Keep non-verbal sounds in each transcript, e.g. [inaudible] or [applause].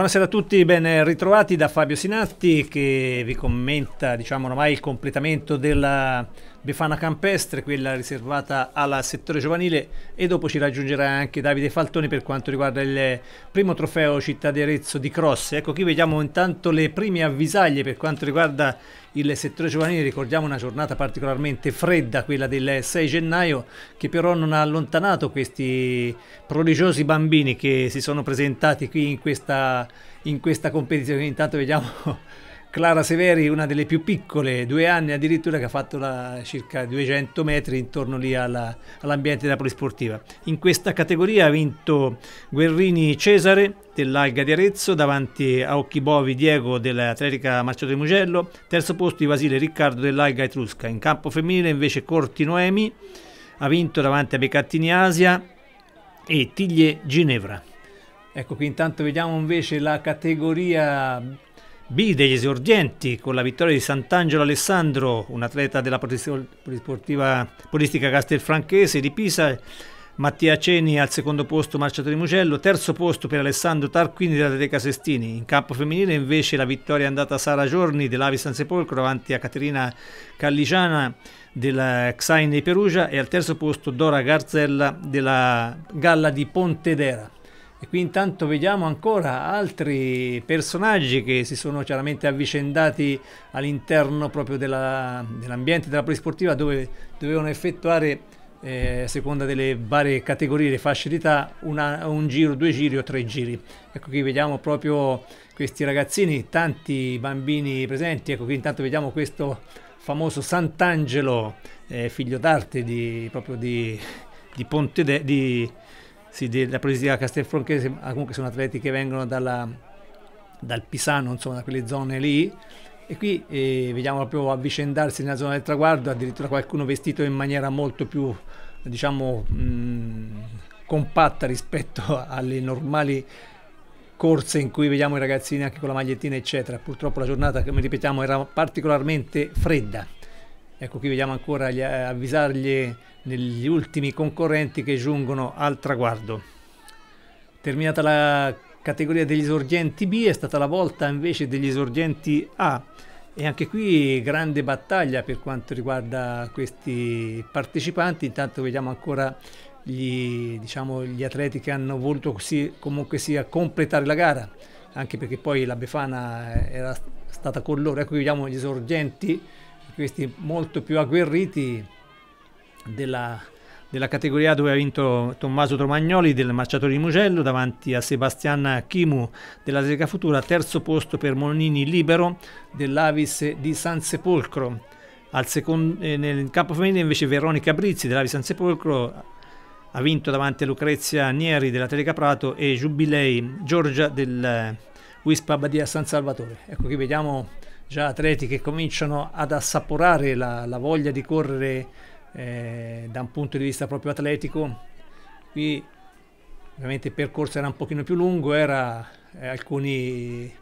Buonasera a tutti, ben ritrovati da Fabio Sinatti che vi commenta diciamo ormai il completamento della Befana Campestre, quella riservata al settore giovanile e dopo ci raggiungerà anche Davide Faltoni per quanto riguarda il primo trofeo Città di Arezzo di Cross. Ecco qui vediamo intanto le prime avvisaglie per quanto riguarda il settore giovanile, ricordiamo una giornata particolarmente fredda, quella del 6 gennaio, che però non ha allontanato questi prodigiosi bambini che si sono presentati qui in questa, in questa competizione. Intanto vediamo Clara Severi, una delle più piccole, due anni addirittura, che ha fatto la, circa 200 metri intorno lì alla, all'ambiente della polisportiva. In questa categoria ha vinto Guerrini Cesare dell'Alga di Arezzo davanti a Occhi Bovi Diego dell'Atletica Marciato di Mugello, terzo posto di Vasile Riccardo dell'Alga Etrusca. In campo femminile invece Corti Noemi ha vinto davanti a Becattini Asia e Tiglie Ginevra. Ecco qui intanto vediamo invece la categoria B degli esordienti con la vittoria di Sant'Angelo Alessandro, un atleta della polisportiva polistica castelfranchese di Pisa, Mattia Ceni al secondo posto Marciato di Mugello, terzo posto per Alessandro Tarquini della dell'Ateca Sestini. In campo femminile invece la vittoria è andata a Sara Giorni dell'Avi San Sepolcro davanti a Caterina Calligiana della eh, Xain di Perugia e al terzo posto Dora Garzella della Galla di Pontedera. E qui intanto vediamo ancora altri personaggi che si sono chiaramente avvicendati all'interno proprio dell'ambiente della polisportiva dove dovevano effettuare eh, a seconda delle varie categorie, le fasce d'età, un giro, due giri o tre giri. Ecco qui vediamo proprio questi ragazzini, tanti bambini presenti, ecco qui intanto vediamo questo famoso Sant'Angelo, eh, figlio d'arte di, proprio di, di Ponte, de, di sì, la Polizia Castelfranchese, comunque sono atleti che vengono dalla, dal Pisano, insomma, da quelle zone lì. E qui eh, vediamo proprio avvicendarsi nella zona del traguardo, addirittura qualcuno vestito in maniera molto più, diciamo, mh, mm, compatta rispetto [laughs] alle normali corse in cui vediamo i ragazzini anche con la magliettina, eccetera. Purtroppo la giornata, come ripetiamo, era particolarmente fredda. Ecco qui vediamo ancora gli, eh, avvisargli negli ultimi concorrenti che giungono al traguardo. Terminata la categoria degli esordienti B è stata la volta invece degli esordienti A e anche qui grande battaglia per quanto riguarda questi partecipanti. Intanto vediamo ancora gli, diciamo, gli atleti che hanno voluto così, comunque sia completare la gara anche perché poi la Befana era stata con loro. Ecco qui vediamo gli esordienti questi molto più agguerriti della, della categoria dove ha vinto Tommaso Tromagnoli del Marciatore di Mugello davanti a Sebastian Chimu della Sega Futura, terzo posto per Monini Libero dell'Avis di San Sepolcro. Secondo, eh, nel campo femminile invece Veronica Brizzi dell'Avis San Sepolcro ha vinto davanti a Lucrezia Nieri della Teleca Prato e Jubilei Giorgia del eh, Wispa Badia San Salvatore. Ecco qui vediamo già atleti che cominciano ad assaporare la, la voglia di correre eh, da un punto di vista proprio atletico. Qui ovviamente il percorso era un pochino più lungo, era, eh, alcuni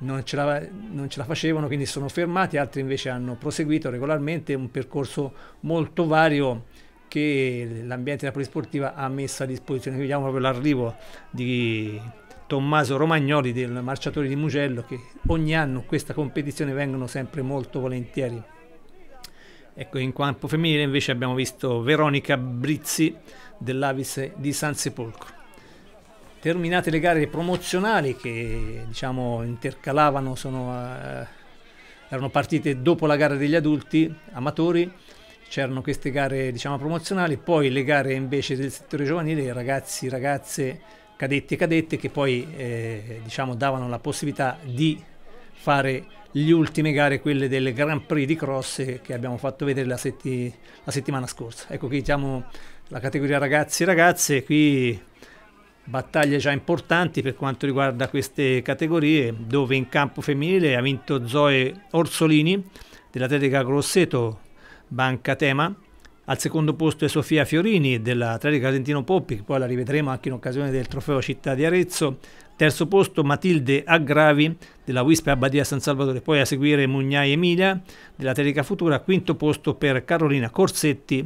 non ce, la, non ce, la, facevano, quindi sono fermati, altri invece hanno proseguito regolarmente un percorso molto vario che l'ambiente della polisportiva ha messo a disposizione. Vediamo proprio l'arrivo di Tommaso Romagnoli del Marciatore di Mugello che ogni anno questa competizione vengono sempre molto volentieri. Ecco, in campo femminile invece abbiamo visto Veronica Brizzi dell'Avis di San Sepolcro. Terminate le gare promozionali che diciamo intercalavano, sono, eh, erano partite dopo la gara degli adulti amatori, c'erano queste gare diciamo promozionali, poi le gare invece del settore giovanile, ragazzi, ragazze cadetti e cadette che poi eh, diciamo davano la possibilità di fare le ultime gare, quelle del Grand Prix di Cross che abbiamo fatto vedere la, setti la settimana scorsa. Ecco qui diciamo la categoria ragazzi e ragazze, qui battaglie già importanti per quanto riguarda queste categorie, dove in campo femminile ha vinto Zoe Orsolini dell'Atletica Grosseto Banca Tema al secondo posto è Sofia Fiorini della dell'Atletico Casentino Poppi, che poi la rivedremo anche in occasione del trofeo Città di Arezzo. Terzo posto Matilde Aggravi della Wispa Abbadia San Salvatore, poi a seguire Mugnai Emilia dell'Atletica Futura. Quinto posto per Carolina Corsetti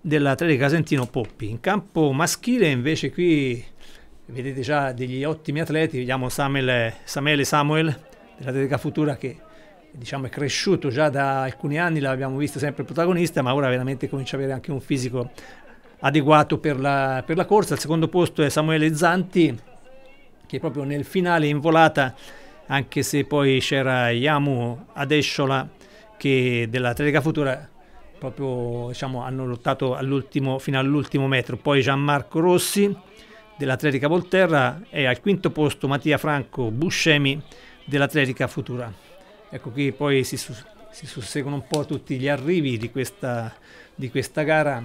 dell'Atletica Casentino Poppi. In campo maschile invece qui vedete già degli ottimi atleti, vediamo Samuel, Samuele Samuel dell'Atletica Futura che diciamo, è cresciuto già da alcuni anni, l'abbiamo visto sempre protagonista, ma ora veramente comincia ad avere anche un fisico adeguato per la, per la corsa. Al secondo posto è Samuele Zanti, che proprio nel finale in volata, anche se poi c'era Yamu Adesciola che dell'Atletica Futura proprio diciamo, hanno lottato all'ultimo, fino all'ultimo metro. Poi Gianmarco Rossi dell'Atletica Volterra e al quinto posto Mattia Franco Buscemi dell'Atletica Futura. Ecco qui poi si, si susseguono un po' tutti gli arrivi di questa, di questa gara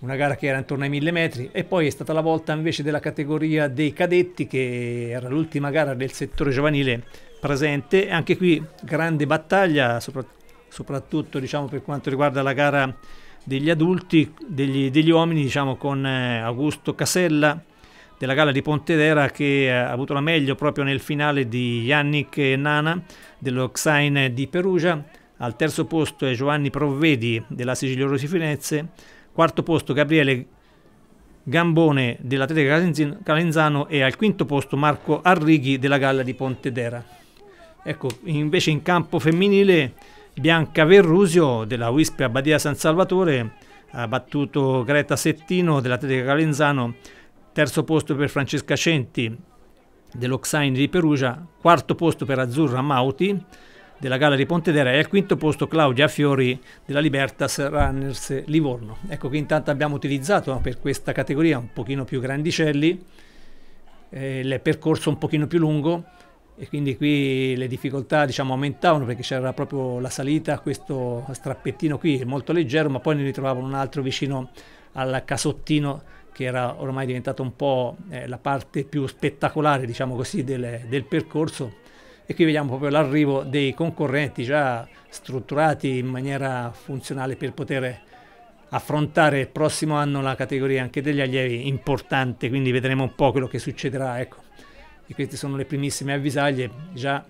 una gara che era intorno ai 1000 metri e poi è stata la volta invece della categoria dei cadetti che era l'ultima gara del settore giovanile presente anche qui grande battaglia sopra, soprattutto diciamo, per quanto riguarda la gara degli adulti degli, degli uomini diciamo, con eh, Augusto Casella della gara di Pontedera che eh, ha avuto la meglio proprio nel finale di Yannick Nana dello Xain di Perugia, al terzo posto è Giovanni Provvedi della Sicilia Rosi Firenze, quarto posto Gabriele Gambone dell'Atletica Calenzano e al quinto posto Marco Arrighi della Galla di Pontedera. Ecco, invece in campo femminile Bianca Verrusio della Wispia Abbadia San Salvatore ha battuto Greta Settino dell'Atletica Calenzano terzo posto per Francesca Centi dell'Oxain di Perugia, quarto posto per Azzurra Mauti della Gala di Pontedera e al quinto posto Claudia Fiori della Libertas Runners Livorno. Ecco che intanto abbiamo utilizzato per questa categoria un pochino più grandicelli, eh, il percorso un pochino più lungo e quindi qui le difficoltà diciamo aumentavano perché c'era proprio la salita a questo strappettino qui molto leggero ma poi ne ritrovavano un altro vicino al casottino che era ormai diventata un po' eh, la parte più spettacolare, diciamo così, del, del percorso. E qui vediamo proprio l'arrivo dei concorrenti già strutturati in maniera funzionale per poter affrontare il prossimo anno la categoria anche degli allievi importante, quindi vedremo un po' quello che succederà. Ecco. E queste sono le primissime avvisaglie già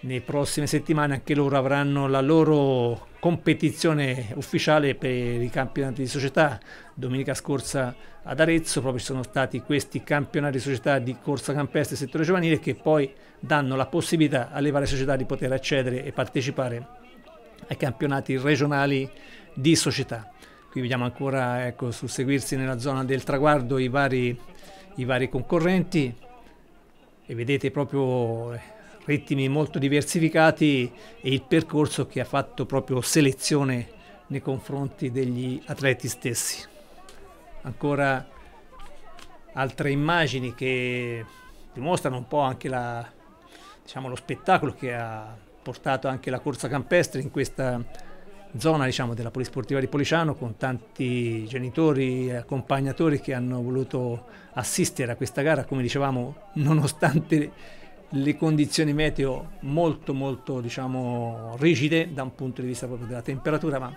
nelle prossime settimane anche loro avranno la loro competizione ufficiale per i campionati di società. Domenica scorsa ad Arezzo proprio ci sono stati questi campionati di società di corsa campestre e settore giovanile che poi danno la possibilità alle varie società di poter accedere e partecipare ai campionati regionali di società. Qui vediamo ancora ecco, susseguirsi nella zona del traguardo i vari, i vari concorrenti e vedete proprio eh, ritmi molto diversificati e il percorso che ha fatto proprio selezione nei confronti degli atleti stessi. Ancora altre immagini che dimostrano un po' anche la, diciamo, lo spettacolo che ha portato anche la corsa campestre in questa zona diciamo, della polisportiva di Policiano con tanti genitori e accompagnatori che hanno voluto assistere a questa gara, come dicevamo, nonostante le condizioni meteo molto molto diciamo rigide da un punto di vista proprio della temperatura ma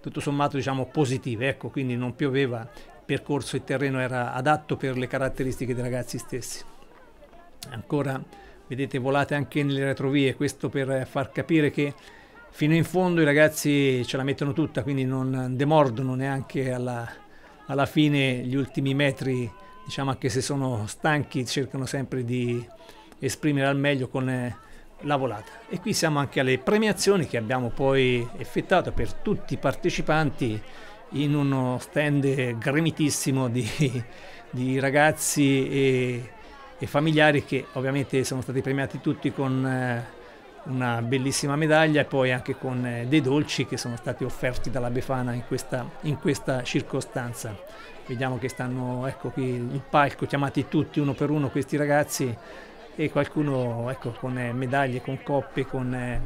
tutto sommato diciamo positive ecco quindi non pioveva il percorso e terreno era adatto per le caratteristiche dei ragazzi stessi ancora vedete volate anche nelle retrovie questo per far capire che fino in fondo i ragazzi ce la mettono tutta quindi non demordono neanche alla, alla fine gli ultimi metri diciamo anche se sono stanchi cercano sempre di esprimere al meglio con eh, la volata. E qui siamo anche alle premiazioni che abbiamo poi effettuato per tutti i partecipanti in uno stand gremitissimo di, [laughs] di ragazzi e, e, familiari che ovviamente sono stati premiati tutti con eh, una bellissima medaglia e poi anche con eh, dei dolci che sono stati offerti dalla Befana in questa, in questa circostanza. Vediamo che stanno, ecco qui il palco, chiamati tutti uno per uno questi ragazzi e qualcuno ecco, con eh, medaglie, con coppe, con eh,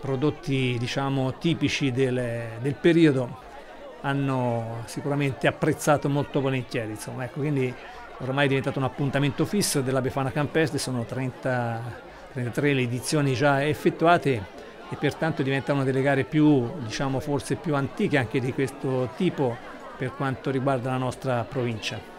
prodotti diciamo, tipici del, del, periodo hanno sicuramente apprezzato molto volentieri. Insomma, ecco, quindi ormai è diventato un appuntamento fisso della Befana Campest, sono 30, 33 le edizioni già effettuate e pertanto diventa una delle gare più, diciamo, forse più antiche anche di questo tipo per quanto riguarda la nostra provincia.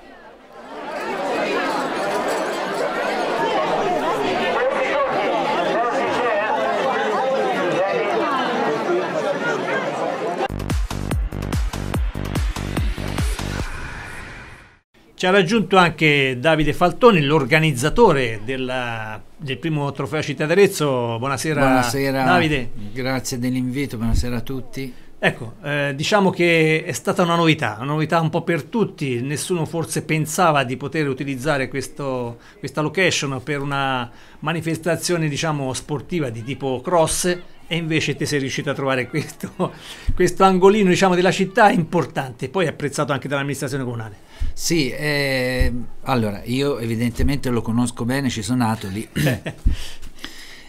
Ci ha raggiunto anche Davide Faltoni, l'organizzatore del primo trofeo Città d'Arezzo. Buonasera, buonasera Davide. Grazie dell'invito, buonasera a tutti. Ecco, eh, diciamo che è stata una novità, una novità un po' per tutti, nessuno forse pensava di poter utilizzare questo, questa location per una manifestazione diciamo, sportiva di tipo cross e invece te sei riuscito a trovare questo, [laughs] questo angolino diciamo, della città importante, poi apprezzato anche dall'amministrazione comunale. Sì, eh, allora io evidentemente lo conosco bene, ci sono nato lì. [laughs]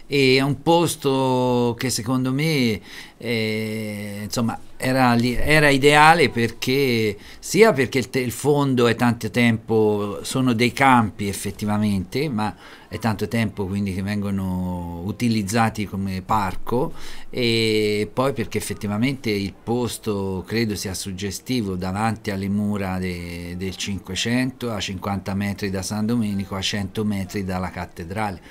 e è un posto che secondo me eh, insomma, era, era, ideale perché sia perché il, il, fondo è tanto tempo, sono dei campi effettivamente, ma è tanto tempo quindi che vengono utilizzati come parco e poi perché effettivamente il posto credo sia suggestivo davanti alle mura de, del 500 a 50 metri da San Domenico, a 100 metri dalla cattedrale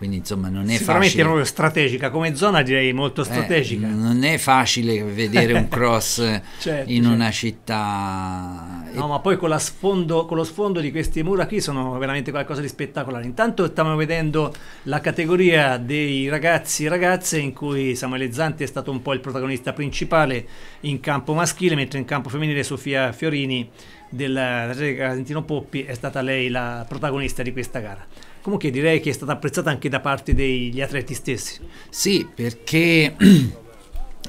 quindi insomma non è sicuramente facile. proprio strategica come zona direi molto eh, strategica eh, non è facile vedere un [laughs] cross certo, in certo. una città no e... ma poi con, sfondo, con, lo sfondo di questi mura qui sono veramente qualcosa di spettacolare intanto stiamo vedendo la categoria dei ragazzi e ragazze in cui Samuele Zanti è stato un po' il protagonista principale in campo maschile mentre in campo femminile Sofia Fiorini della Casentino Poppi è stata lei la protagonista di questa gara comunque direi che è stata apprezzata anche da parte degli atleti stessi. Sì, perché [clears throat]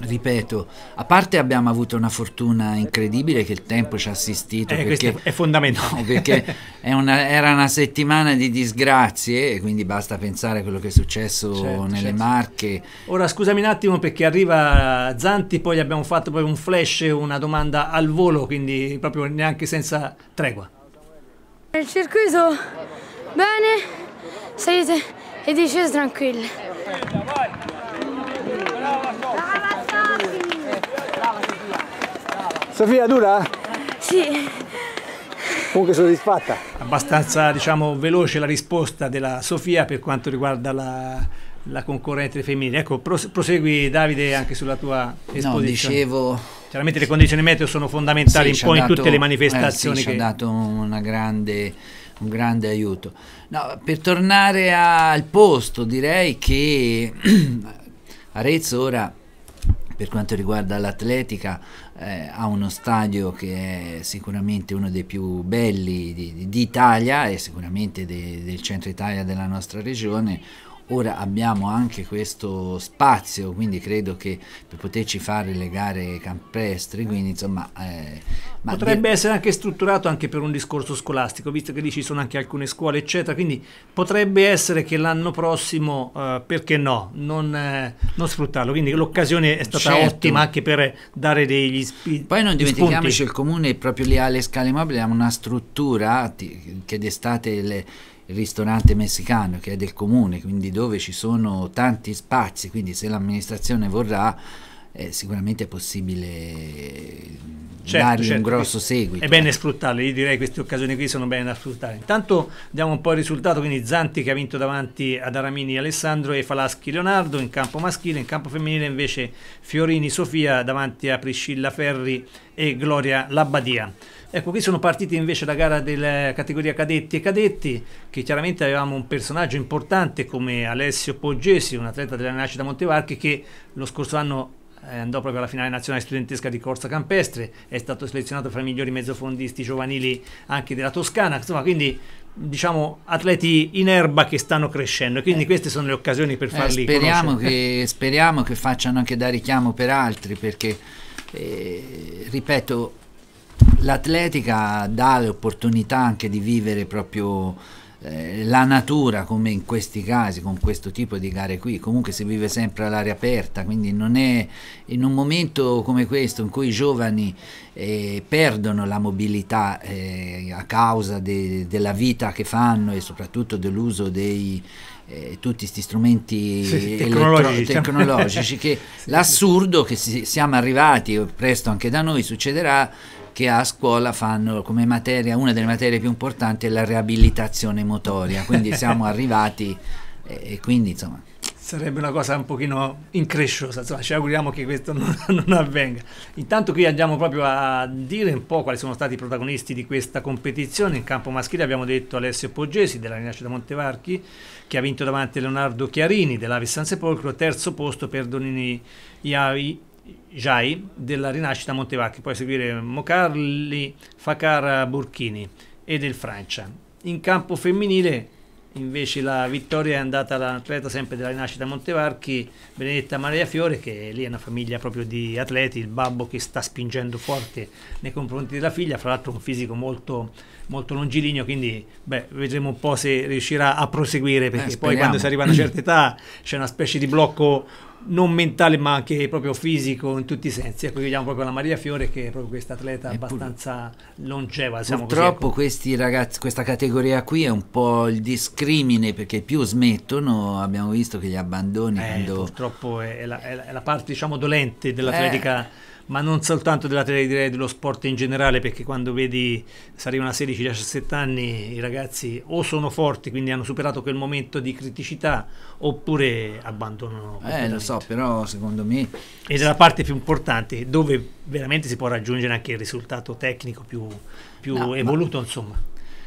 ripeto, a parte abbiamo avuto una fortuna incredibile che il tempo ci ha assistito. Eh, perché, è fondamentale. No, perché è una, era una settimana di disgrazie, quindi basta pensare a quello che è successo certo, certo. nelle certo. Marche. Ora scusami un attimo perché arriva Zanti, poi gli abbiamo fatto poi un flash, una domanda al volo, quindi proprio neanche senza tregua. Il circuito, bene, salite e discese tranquille. Sofia, dura? Sì. Comunque soddisfatta. Abbastanza diciamo, veloce la risposta della Sofia per quanto riguarda la, la concorrente femminile. Ecco, prosegui Davide anche sulla tua esposizione. No, dicevo... Chiaramente le condizioni meteo sono fondamentali sì, un po' in tutte le manifestazioni. Eh, sì, che... ci ha dato una grande un grande aiuto. No, per tornare al posto, direi che [clears throat] Arezzo ora per quanto riguarda l'atletica eh, ha uno stadio che è sicuramente uno dei più belli d'Italia e sicuramente de, del centro Italia della nostra regione, ora abbiamo anche questo spazio quindi credo che per poterci fare le gare campestre quindi insomma eh, potrebbe essere anche strutturato anche per un discorso scolastico visto che lì ci sono anche alcune scuole eccetera quindi potrebbe essere che l'anno prossimo eh, perché no non, eh, non sfruttarlo quindi l'occasione è stata certo. ottima anche per dare degli spunti poi non dimentichiamoci il comune proprio lì alle scale mobili ha una struttura che d'estate le il ristorante messicano che è del comune, quindi dove ci sono tanti spazi, quindi se l'amministrazione vorrà eh, sicuramente è possibile certo, dargli certo, un grosso seguito. È bene sfruttarle, io direi che queste occasioni qui sono bene da sfruttare. Intanto diamo un po' il risultato, quindi Zanti che ha vinto davanti ad Aramini Alessandro e Falaschi Leonardo in campo maschile, in campo femminile invece Fiorini Sofia davanti a Priscilla Ferri e Gloria Labbadia. Ecco, qui sono partiti invece la gara della categoria cadetti e cadetti, che chiaramente avevamo un personaggio importante come Alessio Poggesi, un atleta della nascita da Montevarchi, che lo scorso anno eh, andò proprio alla finale nazionale studentesca di Corsa Campestre, è stato selezionato fra i migliori mezzofondisti giovanili anche della Toscana, insomma quindi diciamo atleti in erba che stanno crescendo e quindi eh, queste sono le occasioni per eh, farli eh, speriamo che, speriamo che facciano anche da richiamo per altri perché eh, ripeto l'atletica dà l'opportunità anche di vivere proprio eh, la natura come in questi casi con questo tipo di gare qui comunque si vive sempre all'aria aperta quindi non è in un momento come questo in cui i giovani eh, perdono la mobilità eh, a causa de, della vita che fanno e soprattutto dell'uso dei eh, tutti questi strumenti sì, tecnologici, tecnologici che [laughs] sì, l'assurdo che si, siamo arrivati, presto anche da noi succederà, che a scuola fanno come materia, una delle materie più importanti è la riabilitazione motoria, quindi [laughs] siamo arrivati e, e quindi insomma sarebbe una cosa un pochino incresciosa, insomma, ci auguriamo che questo non, [laughs] non, avvenga. Intanto qui andiamo proprio a dire un po' quali sono stati i protagonisti di questa competizione. In campo maschile abbiamo detto Alessio Poggesi della Rinascita Montevarchi che ha vinto davanti a Leonardo Chiarini dell'Avis San Sepolcro, terzo posto per Donini Iavi Jai della rinascita Montevacchi, poi a seguire Mocarli, Facar Burchini e del Francia. In campo femminile invece la vittoria è andata all'atleta sempre della rinascita Montevarchi, Benedetta Maria Fiore, che lì è una famiglia proprio di atleti, il babbo che sta spingendo forte nei confronti della figlia, fra l'altro un fisico molto, molto longilineo, quindi beh, vedremo un po' se riuscirà a proseguire, perché eh, poi quando si arriva a una certa età c'è una specie di blocco non mentale ma anche proprio fisico in tutti i sensi. Ecco, vediamo proprio la Maria Fiore che è proprio questa atleta abbastanza longeva. Purtroppo così, ecco. ragazzi, questa categoria qui è un po' il discrimine perché più smettono, abbiamo visto che gli abbandoni... Eh, quando... Purtroppo è la, è, la, è la, parte diciamo dolente dell'atletica. Eh ma non soltanto della tele, direi dello sport in generale, perché quando vedi saremo a 16-17 anni i ragazzi o sono forti, quindi hanno superato quel momento di criticità, oppure abbandonano. Eh, lo so, però secondo me... Ed è la parte più importante, dove veramente si può raggiungere anche il risultato tecnico più, più no, evoluto, ma... insomma.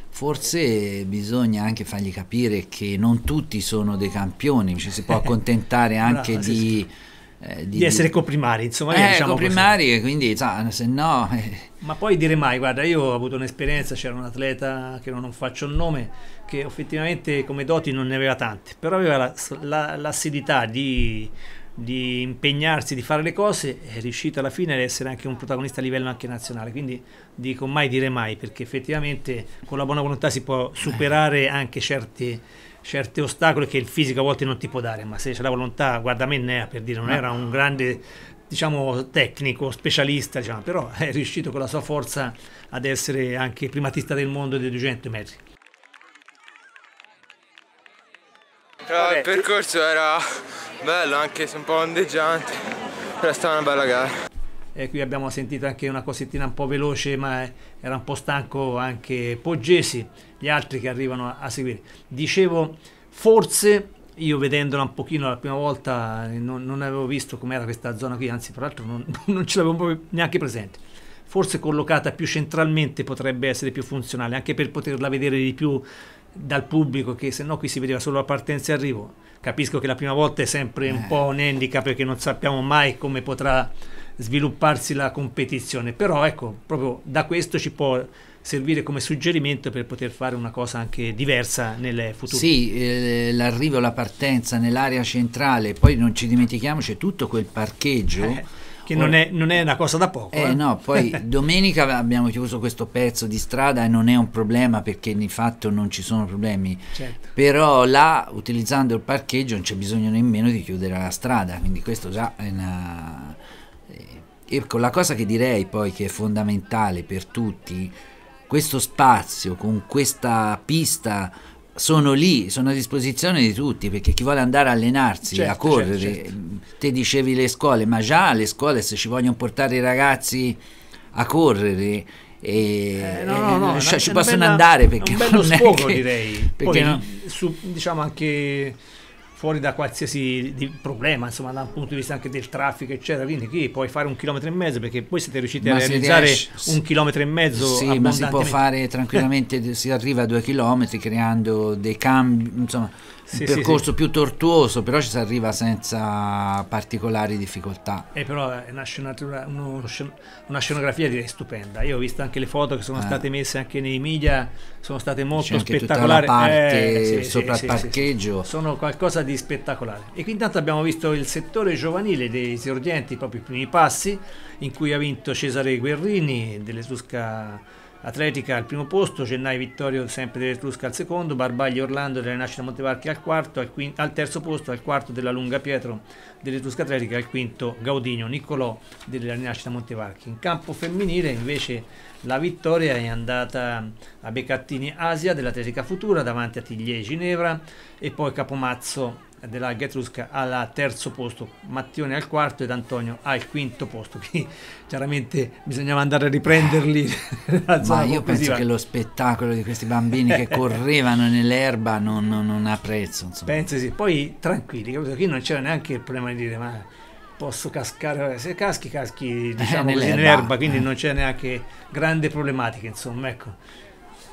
Forse bisogna anche fargli capire che non tutti sono dei campioni, ci si può [laughs] accontentare anche Brava, di... Sì, sì eh, di, di, essere coprimari, insomma. Eh, diciamo coprimari, così. quindi sa, se no... Eh. Ma poi dire mai, guarda, io ho avuto un'esperienza, c'era un atleta che non faccio il nome, che effettivamente come doti non ne aveva tante, però aveva la, la, l'assidità di, di impegnarsi, di fare le cose, è riuscito alla fine ad essere anche un protagonista a livello anche nazionale. Quindi dico mai dire mai, perché effettivamente con la buona volontà si può superare anche certi certi ostacoli che il fisico a volte non ti può dare, ma se c'è la volontà, guarda me Nea per dire, non era un grande diciamo tecnico, specialista, diciamo, però [laughs] è riuscito con la sua forza ad essere anche primatista del mondo dei 200 metri. il percorso era bello anche se un po' ondeggiante, però è stata una bella gara. Eh, qui abbiamo sentito anche una cosettina un po' veloce, ma era un po' stanco anche Poggesi, gli altri che arrivano a, a seguire. Dicevo, forse io vedendola un pochino la prima volta non, non avevo visto com'era questa zona qui, anzi, tra l'altro non, [laughs] non ce l'avevo neanche presente. Forse collocata più centralmente potrebbe essere più funzionale, anche per poterla vedere di più dal pubblico, che se no qui si vedeva solo la partenza e arrivo. Capisco che la prima volta è sempre un eh. po' un handicap perché non sappiamo mai come potrà svilupparsi la competizione, però ecco, proprio da questo ci può servire come suggerimento per poter fare una cosa anche diversa nel futuro. Sì, eh, l'arrivo, la partenza nell'area centrale, poi non ci dimentichiamo c'è tutto quel parcheggio. Eh, che non è, non è, una cosa da poco. Eh, eh. no, poi [laughs] domenica abbiamo chiuso questo pezzo di strada e non è un problema perché di fatto non ci sono problemi. Certo. Però là, utilizzando il parcheggio, non c'è bisogno nemmeno di chiudere la strada, quindi questo già è una, Ecco, la cosa che direi poi che è fondamentale per tutti, questo spazio con questa pista sono lì, sono a disposizione di tutti, perché chi vuole andare a allenarsi, certo, a correre, certo, certo. te dicevi le scuole, ma già le scuole se ci vogliono portare i ragazzi a correre, e eh, eh no, no, no, cioè, una, ci una possono bella, andare perché un bello sfogo che, direi Poi, no. su, diciamo anche fuori da qualsiasi problema, insomma, dal punto di vista anche del traffico, eccetera. Quindi qui puoi fare un chilometro e mezzo perché poi siete riusciti ma a realizzare riesce, un chilometro e mezzo. Sì, ma si può fare tranquillamente, si arriva a due chilometri creando dei cambi, insomma sì, percorso sì, più tortuoso, però ci si arriva senza particolari difficoltà. E eh, però eh, è una, scenatura, una scenografia direi stupenda. Io ho visto anche le foto che sono eh. state messe anche nei media, sono state molto spettacolari. Tutta la eh, parte eh, sopra il parcheggio. Sono qualcosa di spettacolare. E qui intanto abbiamo visto il settore giovanile dei esordienti, proprio i primi passi, in cui ha vinto Cesare Guerrini dell'Esusca Atletica al primo posto, Gennaio Vittorio sempre dell'Etrusca al secondo, Barbaglia Orlando della Nascita Montevarchi al quarto, al, quinto, al, terzo posto, al quarto della Lunga Pietro dell'Etrusca Atletica, al quinto Gaudino Niccolò della Rinascita Montevarchi. In campo femminile invece la vittoria è andata a Beccattini Asia dell'Atletica Futura davanti a Tiglie Ginevra e poi Capomazzo della Getrusca al terzo posto, Mattione al quarto ed Antonio al quinto posto. Quindi chiaramente bisognava andare a riprenderli. [laughs] Ma io penso che lo spettacolo di questi bambini che [laughs] correvano nell'erba non, non, non, ha prezzo. Insomma. Penso sì, poi tranquilli, capito? qui non c'era neanche il problema di dire ma posso cascare, se caschi caschi diciamo eh, nell'erba, nell quindi eh. non c'è neanche grande problematica, insomma, ecco.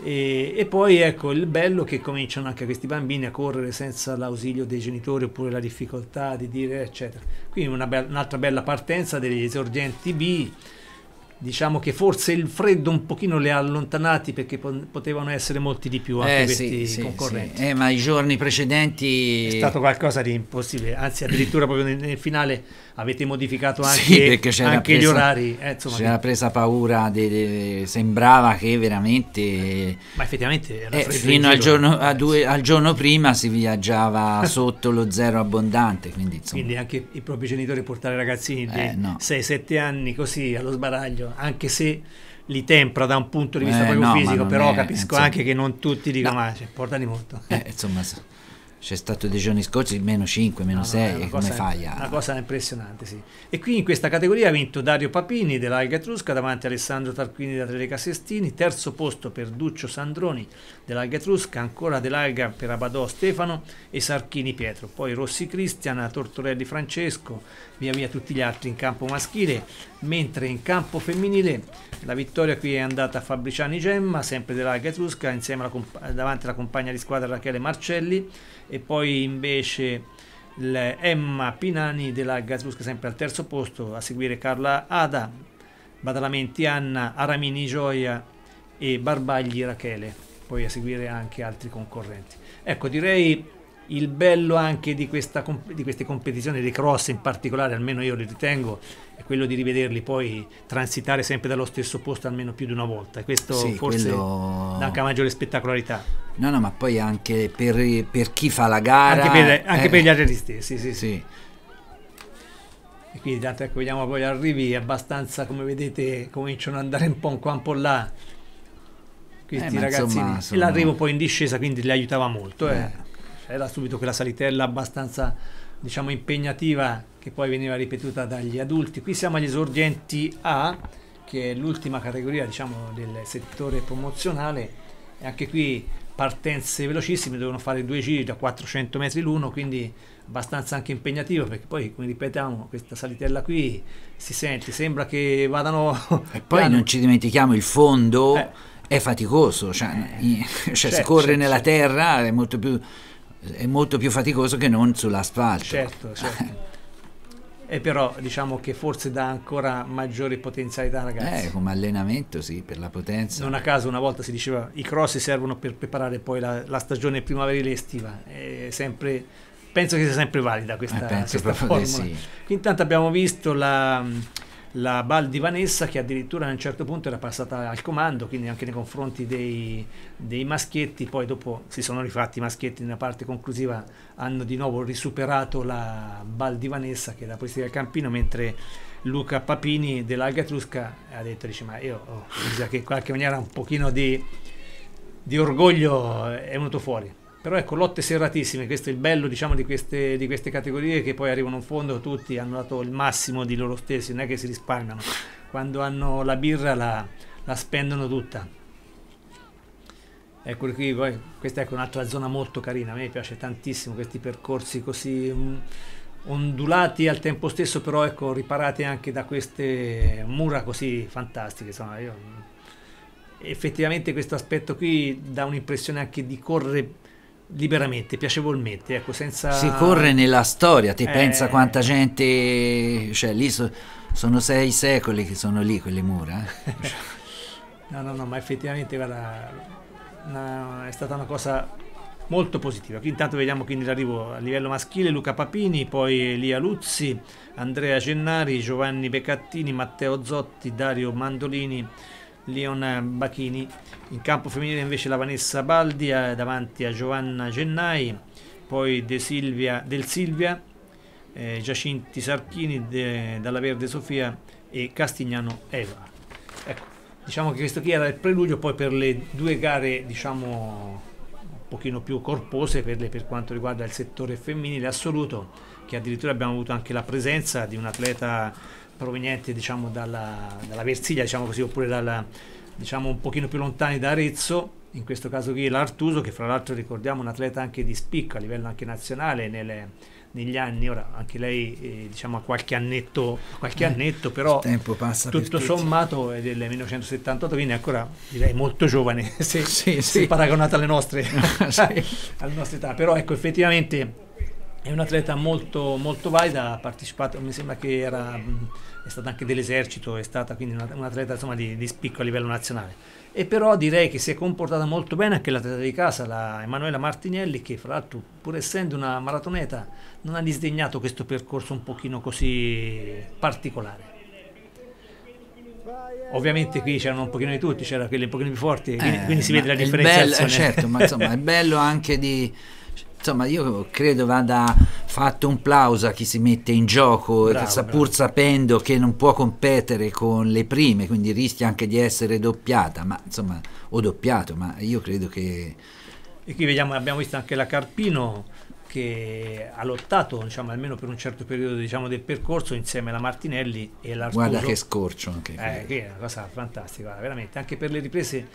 E, e, poi ecco il bello che cominciano anche questi bambini a correre senza l'ausilio dei genitori oppure la difficoltà di dire eccetera. Quindi be- un'altra bella partenza degli esordienti B, diciamo che forse il freddo un pochino le ha allontanati perché po- potevano essere molti di più anche eh, questi sì, concorrenti. Sì, sì. Eh, ma i giorni precedenti... È stato qualcosa di impossibile, anzi addirittura proprio nel, nel finale Avete modificato anche, sì, anche presa, gli orari? Eh, insomma, c'era presa paura, de, de, sembrava che veramente... Ma effettivamente... Era Eh, fino al giorno, eh, due, al giorno, prima si viaggiava [laughs] sotto lo zero abbondante, quindi Quindi anche i propri genitori portare ragazzini di eh, no. 6-7 anni così allo sbaraglio, anche se li tempra da un punto di vista eh, proprio no, fisico, però è, capisco insomma, anche che non tutti dicono no. ma ah, cioè, portali molto. Eh, insomma, c'è stato dei giorni scorsi meno 5, meno no, 6, eh, come fai a... Una cosa impressionante, sì. E qui in questa categoria ha vinto Dario Papini dell'Alga Etrusca davanti a Alessandro Tarquini da Treleca Sestini, terzo posto per Duccio Sandroni dell'Alga Etrusca, ancora dell'Alga per Abadò Stefano e Sarchini Pietro, poi Rossi Cristiana, Tortorelli Francesco, via via tutti gli altri in campo maschile, mentre in campo femminile la vittoria qui è andata a Fabriciani Gemma, sempre dell'Alga Etrusca, insieme alla davanti alla compagna di squadra Rachele Marcelli, e poi invece Emma Pinani della Gazzusca sempre al terzo posto, a seguire Carla Ada, Badalamenti Anna, Aramini Gioia e Barbagli Rachele, poi a seguire anche altri concorrenti. Ecco, direi il bello anche di, questa, di queste competizioni, dei cross in particolare, almeno io li ritengo, è quello di rivederli poi transitare sempre dallo stesso posto almeno più di una volta. E questo sì, forse quello... dà anche maggiore spettacolarità. No, no, ma poi anche per, per chi fa la gara. Anche per, eh. anche eh, per gli altri stessi, sì. sì. sì. E quindi tanto ecco, vediamo poi arrivi abbastanza, come vedete, cominciano ad andare un po' un qua un po' là. Questi eh, ragazzi. Insomma, sono... L'arrivo poi in discesa, quindi li aiutava molto. Eh. eh era subito quella salitella abbastanza diciamo impegnativa che poi veniva ripetuta dagli adulti. Qui siamo agli esordienti A, che è l'ultima categoria diciamo del settore promozionale e anche qui partenze velocissime, devono fare due giri da 400 metri l'uno, quindi abbastanza anche impegnativo perché poi come ripetiamo questa salitella qui si sente, sembra che vadano... [laughs] E poi piano. non ci dimentichiamo il fondo, eh. è faticoso, cioè, eh. [laughs] cioè, si certo, corre certo, nella certo. terra, è molto più è molto più faticoso che non sull'asfalto. Certo, certo. [laughs] e però diciamo che forse dà ancora maggiori potenzialità ragazzi. Eh, come allenamento sì, per la potenza. Non a caso una volta si diceva i cross servono per preparare poi la, la stagione primaverile e estiva, è sempre, penso che sia sempre valida questa, eh, questa formula. Sì. Intanto abbiamo visto la la Bal di Vanessa che addirittura a un certo punto era passata al comando, quindi anche nei confronti dei, dei maschietti, poi dopo si sono rifatti i maschietti nella parte conclusiva, hanno di nuovo risuperato la Bal di Vanessa che era questa del Campino, mentre Luca Papini dell'Alga Etrusca ha detto, dice ma io ho oh, che in qualche maniera un pochino di, di orgoglio è venuto fuori però ecco lotte serratissime questo è il bello diciamo di queste, di queste, categorie che poi arrivano in fondo tutti hanno dato il massimo di loro stessi non è che si risparmiano quando hanno la birra la, la spendono tutta eccoli qui poi questa è ecco un'altra zona molto carina a me piace tantissimo questi percorsi così mm, ondulati al tempo stesso però ecco riparati anche da queste mura così fantastiche insomma io effettivamente questo aspetto qui dà un'impressione anche di correre liberamente, piacevolmente, ecco, senza... Si corre nella storia, ti eh... pensa quanta gente... Cioè, lì so, sono sei secoli che sono lì quelle mura. Eh. [laughs] no, no, no, ma effettivamente guarda, una, è stata una cosa molto positiva. Qui intanto vediamo quindi l'arrivo a livello maschile, Luca Papini, poi Elia Luzzi, Andrea Gennari, Giovanni Beccattini, Matteo Zotti, Dario Mandolini, Leon Bachini. In campo femminile invece la Vanessa Baldi eh, davanti a Giovanna Gennai, poi De Silvia, Del Silvia, eh, Giacinti Sarchini, De, Dalla Verde Sofia e Castignano Eva. Ecco, diciamo che questo qui era il preludio poi per le due gare diciamo un pochino più corpose per, le, per quanto riguarda il settore femminile assoluto, che addirittura abbiamo avuto anche la presenza di un atleta proveniente diciamo, dalla, dalla Versilia, diciamo così, oppure dalla, diciamo, un pochino più lontani da Arezzo, in questo caso qui l'Artuso, che fra l'altro ricordiamo un atleta anche di spicco a livello anche nazionale nelle, negli anni, ora anche lei eh, diciamo a qualche annetto, qualche eh, annetto però tutto per sommato è del 1978, quindi ancora direi molto giovane [laughs] se, sì, se sì. paragonata alle nostre, [laughs] sì. [laughs] alla nostra età, però ecco effettivamente è un atleta molto, molto valida, ha partecipato, mi sembra che era, è stata anche dell'esercito, è stata quindi un atleta insomma, di, di, spicco a livello nazionale. E però direi che si è comportata molto bene anche l'atleta di casa, la Emanuela Martinelli, che fra l'altro pur essendo una maratoneta non ha disdegnato questo percorso un pochino così particolare. Ovviamente qui c'erano un pochino di tutti, c'erano quelli un pochino più forti, quindi, eh, quindi si vede la differenza. Eh, certo, ma insomma è [laughs] bello anche di insomma io credo vada fatto un plauso a chi si mette in gioco bravo, pur bravo. sapendo che non può competere con le prime quindi rischia anche di essere doppiata ma insomma o doppiato ma io credo che e qui vediamo, abbiamo visto anche la Carpino che ha lottato diciamo, almeno per un certo periodo diciamo, del percorso insieme alla Martinelli e all'Artuso. Guarda che scorcio anche eh, qui. Eh, qui è una cosa fantastica, veramente anche per le riprese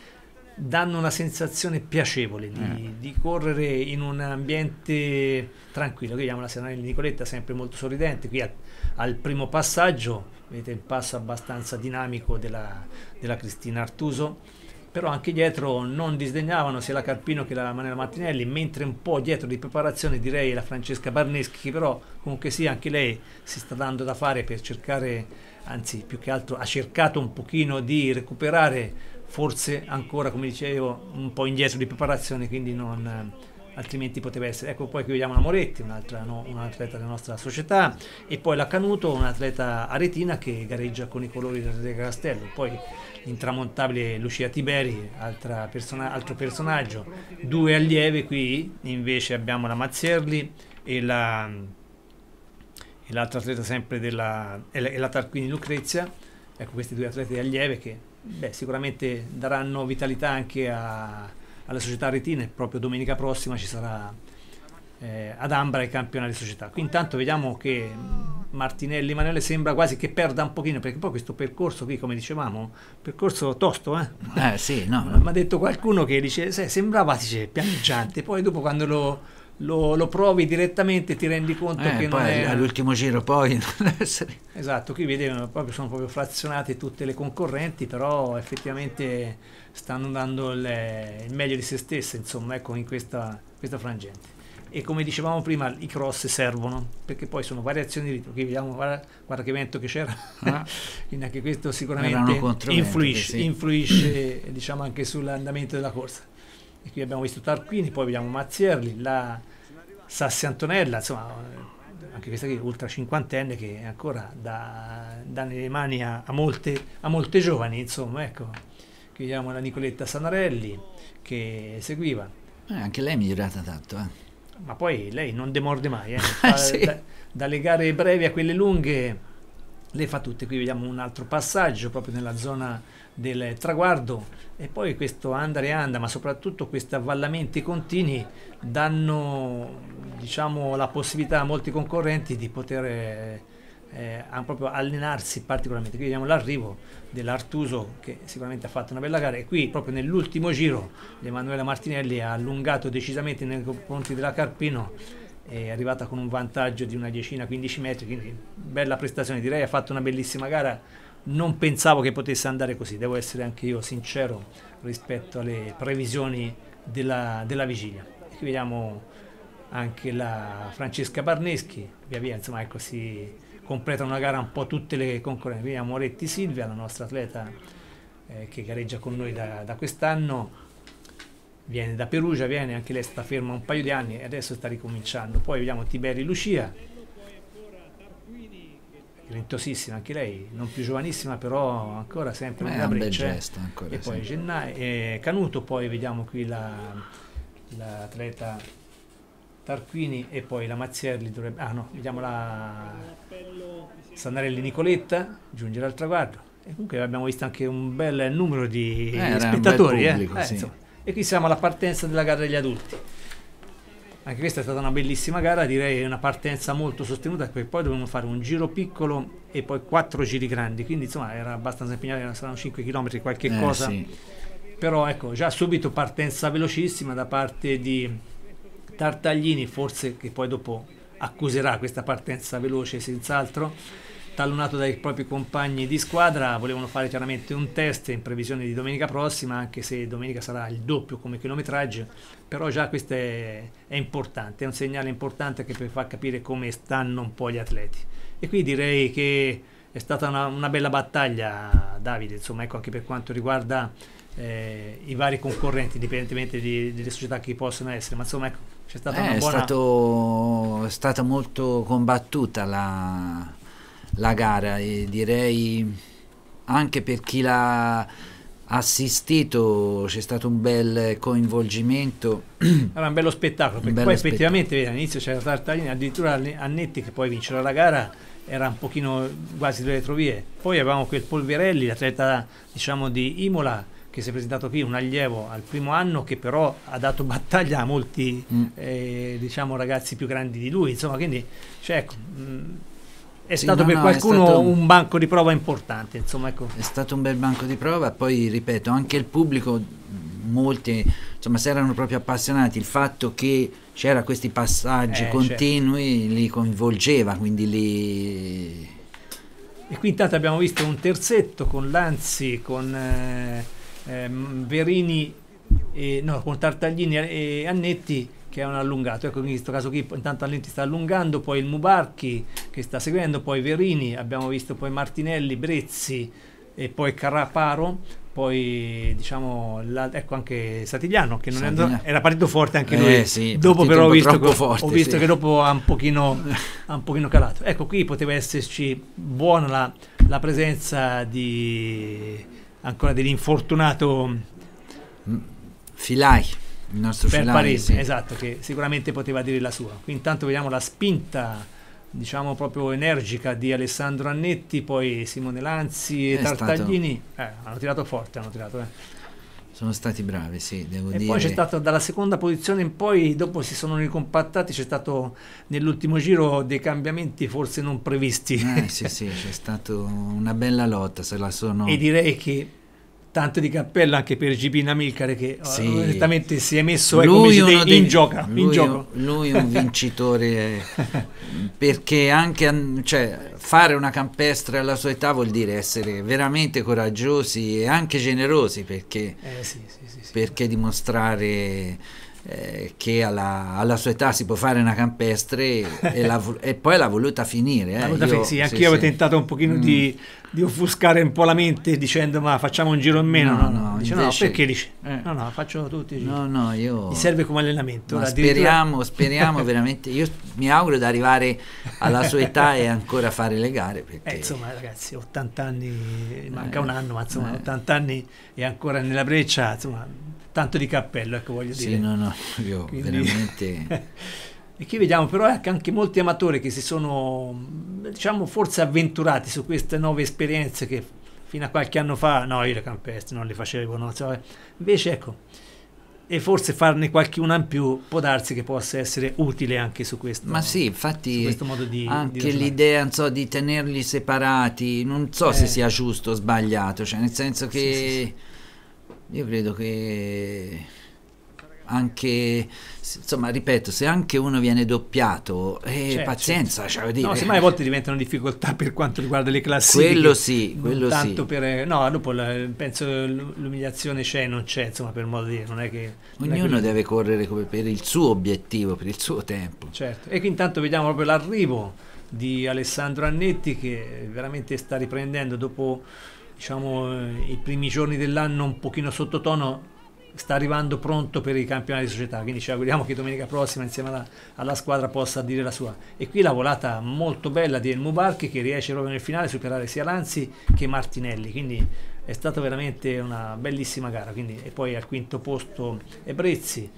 danno una sensazione piacevole di, eh. di, correre in un ambiente tranquillo. Qui vediamo la Serenella Nicoletta, sempre molto sorridente, qui a, al primo passaggio, vedete il passo abbastanza dinamico della, della Cristina Artuso però anche dietro non disdegnavano sia la Carpino che la Manela Martinelli, mentre un po' dietro di preparazione direi la Francesca Barneschi, che però comunque sì, anche lei si sta dando da fare per cercare, anzi più che altro ha cercato un pochino di recuperare forse ancora, come dicevo, un po' indietro di preparazione, quindi non, eh, altrimenti poteva essere. Ecco, poi qui vediamo la Moretti, un'altra, no, un atleta della nostra società, e poi la Canuto, un atleta aretina che gareggia con i colori del Rega Castello. Poi l'intramontabile Lucia Tiberi, persona, altro personaggio, due allievi qui, invece abbiamo la Mazzerli e la, e l'altra atleta sempre della e la, e la Tarquini Lucrezia ecco questi due atleti allievi che beh, sicuramente daranno vitalità anche a, alle società e Proprio domenica prossima ci sarà eh, ad Ambra il campionato di società. Qui intanto vediamo che Martinelli Manele sembra quasi che perda un pochino, perché poi questo percorso qui, come dicevamo, percorso tosto, eh? eh sì, no. Mi ha detto qualcuno che dice, sembrava dice, pianeggiante, poi dopo quando lo lo, lo, provi direttamente e ti rendi conto eh, che poi è... all'ultimo giro poi [laughs] essere... esatto qui vedevano eh, proprio sono proprio frazionate tutte le concorrenti però effettivamente stanno dando le, il meglio di se stesse insomma ecco in questa, questa frangente e come dicevamo prima i cross servono perché poi sono variazioni di ritmo qui vediamo guarda, guarda che vento che c'era ah. [laughs] anche questo sicuramente influisce, sì. influisce diciamo anche sull'andamento della corsa e qui abbiamo visto Tarquini, poi vediamo Mazzierli, la Sassi Antonella, insomma, anche questa qui, ultra cinquantenne, che ancora dà, dà le mani a, a, molte, a molte giovani, insomma, ecco. Qui vediamo la Nicoletta Sanarelli, che seguiva. Eh, anche lei è migliorata tanto, eh. Ma poi lei non demorde mai, eh. [laughs] Fa, sì. da, dalle gare brevi a quelle lunghe le fa tutte. Qui vediamo un altro passaggio proprio nella zona del traguardo e poi questo andare e anda ma soprattutto questi avvallamenti continui danno diciamo, la possibilità a molti concorrenti di poter eh, eh, proprio allenarsi particolarmente qui vediamo l'arrivo dell'Artuso che sicuramente ha fatto una bella gara e qui proprio nell'ultimo giro l'Emanuela Martinelli ha allungato decisamente nei confronti della Carpino è arrivata con un vantaggio di una decina 15 metri quindi bella prestazione direi ha fatto una bellissima gara non pensavo che potesse andare così, devo essere anche io sincero rispetto alle previsioni della, della vigilia. Qui vediamo anche la Francesca Barneschi, via via insomma ecco si completa una gara un po' tutte le concorrenti, vediamo Moretti Silvia, la nostra atleta eh, che gareggia con noi da, da quest'anno, viene da Perugia, viene anche lei sta ferma un paio di anni e adesso sta ricominciando, poi vediamo Tiberi Lucia, rintosissima anche lei, non più giovanissima però ancora sempre una breccia. Eh. Gesto, ancora, e poi Gennaio, e eh, Canuto, poi vediamo qui l'atleta la Tarquini e poi la Mazzierli dovrebbe, ah no, vediamo la Sanarelli Nicoletta giungere al traguardo. E comunque abbiamo visto anche un bel numero di eh, spettatori. Bel eh. pubblico, eh. Sì. e qui siamo alla partenza della gara degli adulti. Anche questa è stata una bellissima gara, direi una partenza molto sostenuta perché poi dovevamo fare un giro piccolo e poi quattro giri grandi, quindi insomma era abbastanza impegnato, saranno 5 km qualche eh, cosa. Sì. Però ecco, già subito partenza velocissima da parte di Tartaglini, forse che poi dopo accuserà questa partenza veloce senz'altro tallonato dai propri compagni di squadra, volevano fare chiaramente un test in previsione di domenica prossima, anche se domenica sarà il doppio come chilometraggio, però già questo è, è importante, è un segnale importante che per far capire come stanno un po' gli atleti. E qui direi che è stata una, una bella battaglia, Davide, insomma, ecco anche per quanto riguarda eh, i vari concorrenti, indipendentemente di, delle società che possono essere, ma insomma ecco, c'è stata eh, una buona... È, stato, è stata molto combattuta la la gara e direi anche per chi l'ha assistito c'è stato un bel coinvolgimento [clears throat] era un bello spettacolo perché bello poi effettivamente vedi, all'inizio c'era Tartarini addirittura Annetti che poi vincerà la gara era un pochino quasi due retrovie poi avevamo quel Polverelli l'atleta diciamo di Imola che si è presentato qui, un allievo al primo anno che però ha dato battaglia a molti mm. eh, diciamo, ragazzi più grandi di lui, insomma, quindi cioè, ecco, mh, mm, è sì, stato no, per qualcuno stato, un banco di prova importante. Insomma, ecco. È stato un bel banco di prova, poi ripeto, anche il pubblico, molti insomma, si erano proprio appassionati, il fatto che c'era questi passaggi eh, continui certo. li coinvolgeva, quindi li... E qui intanto abbiamo visto un terzetto con Lanzi, con eh, eh, Verini, no, con Tartaglini e Annetti che hanno allungato. Ecco, in questo caso qui intanto Allenti sta allungando, poi il Mubarchi che sta seguendo, poi Verini, abbiamo visto poi Martinelli, Brezzi e poi Carraparo. poi diciamo la, ecco anche Satigliano che non è andato, era partito forte anche eh, lui eh, sì, dopo però ho visto, che, forte, ho visto sì. che dopo ha un, pochino, ha un pochino calato ecco qui poteva esserci buona la, la presenza di ancora dell'infortunato Filai il nostro per Celani, sì. esatto, che sicuramente poteva dire la sua. Quindi intanto vediamo la spinta diciamo proprio energica di Alessandro Annetti, poi Simone Lanzi e È Tartaglini. Stato... Eh, hanno tirato forte, hanno tirato. Eh. Sono stati bravi, sì, devo e dire. E poi c'è stato dalla seconda posizione in poi, dopo si sono ricompattati, c'è stato nell'ultimo giro dei cambiamenti forse non previsti. Eh, sì, sì, c'è stata una bella lotta, se la sono... [laughs] E direi che tanto di cappello anche per Gibina Milcare che oh, sì. onestamente si è messo ecco, lui ecco, dei, in, gioca, lui, in gioco. Lui è un vincitore [laughs] perché anche cioè, fare una campestra alla sua età vuol dire essere veramente coraggiosi e anche generosi perché, eh, sì, sì, perché dimostrare eh, che alla, alla, sua età si può fare una campestre e, la, e poi l'ha voluta finire. Eh. Voluta io, sì, anch'io sì, avevo sì. tentato un pochino mm. di di offuscare un po' la mente dicendo ma facciamo un giro in meno. No, no, no, dice, invece... no perché dice? Eh. No, no, faccio tutti i giri. No, no, io... Mi serve come allenamento. speriamo, speriamo [laughs] veramente, io mi auguro di arrivare alla sua età e ancora fare le gare. Perché... Eh, insomma ragazzi, 80 anni, eh, manca eh. un anno, ma insomma 80 eh. anni e ancora nella breccia, insomma tanto di cappello, ecco voglio dire. Sì, no, no, io Quindi... veramente... [laughs] E qui vediamo però ecco, anche molti amatori che si sono, diciamo, forse avventurati su queste nuove esperienze che fino a qualche anno fa, no, io le campestre non le facevo, no, cioè, invece ecco, e forse farne qualcuna in più può darsi che possa essere utile anche su questo ma sì infatti questo modo di anche l'idea so, di tenerli separati non so eh. se sia giusto o sbagliato cioè nel senso che sì, sì, sì. io credo che anche insomma ripeto se anche uno viene doppiato eh, certo, pazienza certo. Dire. no semmai a volte diventano difficoltà per quanto riguarda le classifiche quello sì quello tanto sì. per eh, no dopo la, penso l'umiliazione c'è e non c'è insomma per modo di dire non è che ognuno è deve correre per il suo obiettivo per il suo tempo certo e qui intanto vediamo proprio l'arrivo di Alessandro Annetti che veramente sta riprendendo dopo diciamo eh, i primi giorni dell'anno un pochino sottotono sta arrivando pronto per i campionati di società, quindi ci auguriamo che domenica prossima insieme alla, alla squadra possa dire la sua. E qui la volata molto bella di El Mubarchi che riesce proprio nel finale a superare sia Lanzi che Martinelli, quindi è stata veramente una bellissima gara. Quindi, e poi al quinto posto Ebrezzi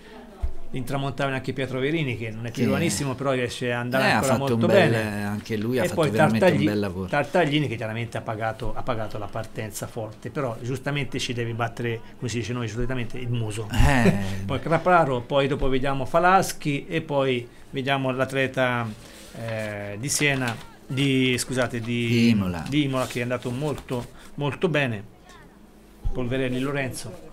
intramontava anche Pietro Verini che non è più giovanissimo però riesce ad andare eh, ancora molto bel, bene anche lui ha e fatto veramente Tartagli, un bel lavoro Tartaglini che chiaramente ha pagato, ha pagato, la partenza forte però giustamente ci deve battere come si dice noi solitamente il muso eh. [laughs] poi Crapraro poi dopo vediamo Falaschi e poi vediamo l'atleta eh, di Siena di, scusate di, di, Imola. di, Imola. che è andato molto molto bene Polverelli Lorenzo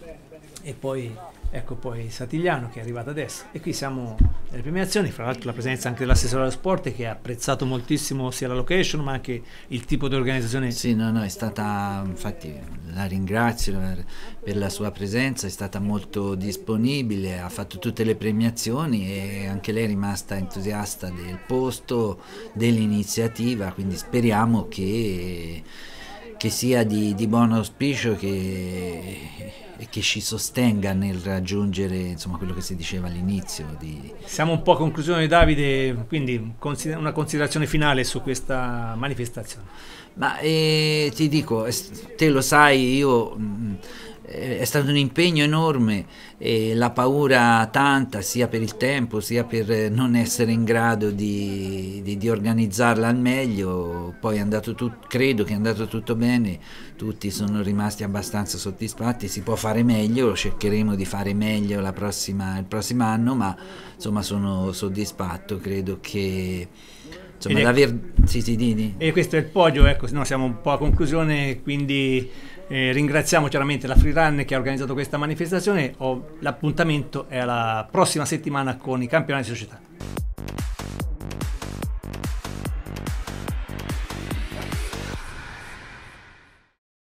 e poi ecco poi Satigliano che è arrivato adesso e qui siamo nelle premiazioni, fra l'altro la presenza anche dell'assessore allo sport che ha apprezzato moltissimo sia la location ma anche il tipo di organizzazione. Sì, no, no, è stata, infatti la ringrazio per la sua presenza, è stata molto disponibile, ha fatto tutte le premiazioni e anche lei è rimasta entusiasta del posto, dell'iniziativa, quindi speriamo che, che sia di, di buon auspicio che e che ci sostenga nel raggiungere insomma, quello che si diceva all'inizio. Di... Siamo un po' a conclusione Davide, quindi una considerazione finale su questa manifestazione. Ma eh, ti dico, te lo sai, io... Mh, mm, eh, è stato un impegno enorme e la paura tanta sia per il tempo sia per eh, non essere in grado di, di, di organizzarla al meglio, poi è andato tutto, credo che è andato tutto bene, tutti sono rimasti abbastanza soddisfatti, si può fare meglio, cercheremo di fare meglio prossima, il prossimo anno, ma insomma sono soddisfatto, credo che... Insomma, ecco, l'aver... Sì, sì, dini. E questo è il podio, ecco, no, siamo un po' a conclusione, quindi... Eh, ringraziamo chiaramente la Freerun che ha organizzato questa manifestazione. Oh, l'appuntamento è alla prossima settimana con i campionati di società.